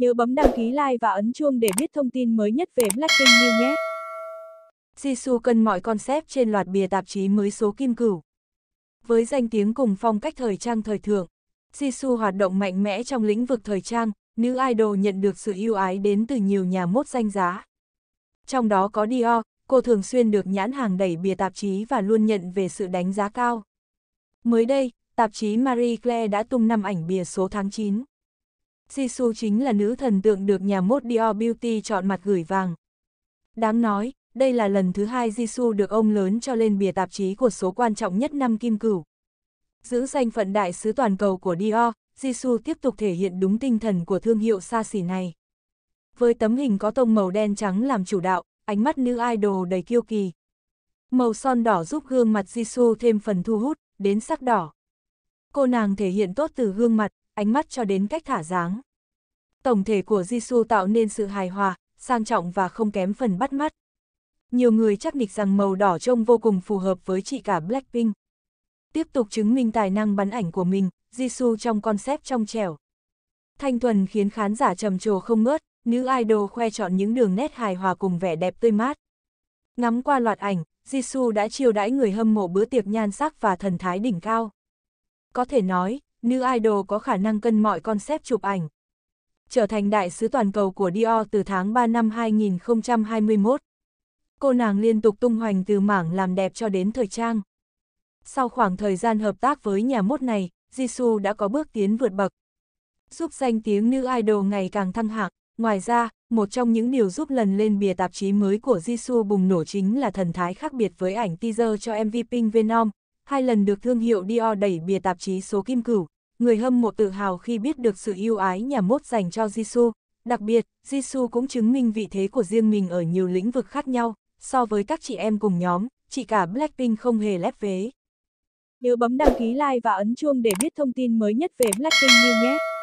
Nhớ bấm đăng ký like và ấn chuông để biết thông tin mới nhất về Blackpink như nhé. Jisoo cân mọi concept trên loạt bìa tạp chí mới số kim cửu. Với danh tiếng cùng phong cách thời trang thời thượng, Jisoo hoạt động mạnh mẽ trong lĩnh vực thời trang, nữ idol nhận được sự yêu ái đến từ nhiều nhà mốt danh giá. Trong đó có Dior, cô thường xuyên được nhãn hàng đẩy bìa tạp chí và luôn nhận về sự đánh giá cao. Mới đây, tạp chí Marie Claire đã tung năm ảnh bìa số tháng 9. Jisoo chính là nữ thần tượng được nhà mốt Dior Beauty chọn mặt gửi vàng. Đáng nói, đây là lần thứ hai Jisoo được ông lớn cho lên bìa tạp chí của số quan trọng nhất năm kim cửu. Giữ danh phận đại sứ toàn cầu của Dior, Jisoo tiếp tục thể hiện đúng tinh thần của thương hiệu xa xỉ này. Với tấm hình có tông màu đen trắng làm chủ đạo, ánh mắt nữ idol đầy kiêu kỳ. Màu son đỏ giúp gương mặt Jisoo thêm phần thu hút, đến sắc đỏ. Cô nàng thể hiện tốt từ gương mặt, ánh mắt cho đến cách thả dáng. Tổng thể của Jisoo tạo nên sự hài hòa, sang trọng và không kém phần bắt mắt. Nhiều người chắc nịch rằng màu đỏ trông vô cùng phù hợp với chị cả Blackpink. Tiếp tục chứng minh tài năng bắn ảnh của mình, Jisoo trong concept trong trẻo. Thanh thuần khiến khán giả trầm trồ không ngớt, nữ idol khoe chọn những đường nét hài hòa cùng vẻ đẹp tươi mát. Ngắm qua loạt ảnh, Jisoo đã chiêu đãi người hâm mộ bữa tiệc nhan sắc và thần thái đỉnh cao. Có thể nói, nữ idol có khả năng cân mọi concept chụp ảnh. Trở thành đại sứ toàn cầu của Dior từ tháng 3 năm 2021. Cô nàng liên tục tung hoành từ mảng làm đẹp cho đến thời trang. Sau khoảng thời gian hợp tác với nhà mốt này, Jisoo đã có bước tiến vượt bậc. Giúp danh tiếng nữ idol ngày càng thăng hạng. Ngoài ra, một trong những điều giúp lần lên bìa tạp chí mới của Jisoo bùng nổ chính là thần thái khác biệt với ảnh teaser cho MV Pink Venom, hai lần được thương hiệu Dior đẩy bìa tạp chí số kim cửu, người hâm mộ tự hào khi biết được sự yêu ái nhà mốt dành cho Jisoo. Đặc biệt, Jisoo cũng chứng minh vị thế của riêng mình ở nhiều lĩnh vực khác nhau, so với các chị em cùng nhóm, chị cả Blackpink không hề lép vế. Nhớ bấm đăng ký like và ấn chuông để biết thông tin mới nhất về Blackpink như nhé!